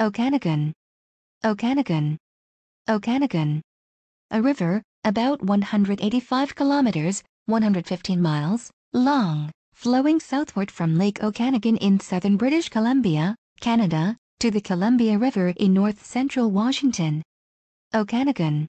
Okanagan. Okanagan. Okanagan. A river, about 185 kilometers, 115 miles, long, flowing southward from Lake Okanagan in southern British Columbia, Canada, to the Columbia River in north central Washington. Okanagan.